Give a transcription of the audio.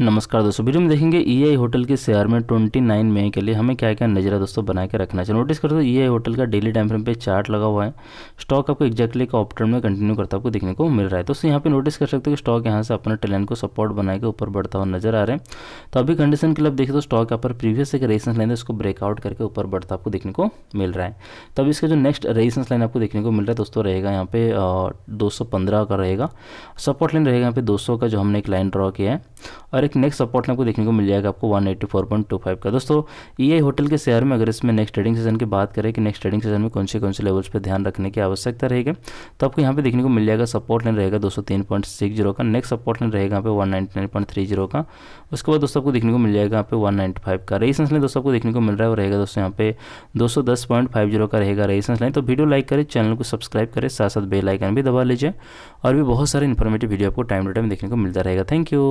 नमस्कार दोस्तों वीडियो में देखेंगे ई e होटल के शेयर में 29 मई के लिए हमें क्या क्या नजरा दोस्तों बना के रखना चाहिए नोटिस कर दो ई होटल का डेली टाइम फ्रेम पे चार्ट लगा हुआ है स्टॉक आपको एक्जैक्टली का ऑप्टर में कंटिन्यू करता आपको देखने को मिल रहा है दोस्तों यहाँ पे नोटिस कर सकते हो कि स्टॉक यहाँ से अपने टैलेंट को सपोर्ट बना के ऊपर बढ़ता हुआ नजर आ रहा है तो अभी कंडीशन के लिए देखिए तो स्टॉक यहाँ पर प्रीवियस एक रेसेंस लाइन है उसको ब्रेकआउट करके ऊपर बढ़ता आपको देखने को मिल रहा है तो अभी इसका जो नेक्स्ट रेसेंस लाइन आपको देखने को मिल रहा है दोस्तों रहेगा यहाँ पे दो का रहेगा सपोर्ट लाइन रहेगा यहाँ पे दो का जो हमने एक लाइन ड्रॉ किया है और एक नेक्स्ट सपोर्ट लाइन आपको देखने को मिल जाएगा आपको 184.25 का दोस्तों ये होटल के शेयर में अगर इसमें नेक्स्ट ट्रेडिंग सीजन की बात करें कि नेक्स्ट ट्रेडिंग सीजन में कौन से कौन से लेवल्स पर ध्यान रखने की आवश्यकता रहेगी तो आपको यहाँ पे देखने को मिल जाएगा सपोर्ट लाइन रहेगा दो तीन पॉइंट सिक्स जीरो का नेक्स्ट सपोर्ट लाइन रहेगा यहाँ पे one nine point three zero का उसके बाद दोस्तों आपको देखने को मिल जाएगा यहाँ पे वन फाइव का रेसेंस लाइन दोस्तों आपको देखने को मिल रहा है और रहेगा दोस्तों यहाँ पे दो सौ दस पॉइंट फाइव जीरो का रहेगा रेसेंस लाइन तो वीडियो लाइक करें चैनल को सब्सक्राइब करें साथ साथ बेल आइकन भी दबा लीजिए और भी बहुत सारे इन्फॉर्मेटिव वीडियो आपको टाइम टू टाइम देखने को मिलता रहेगा थैंक यू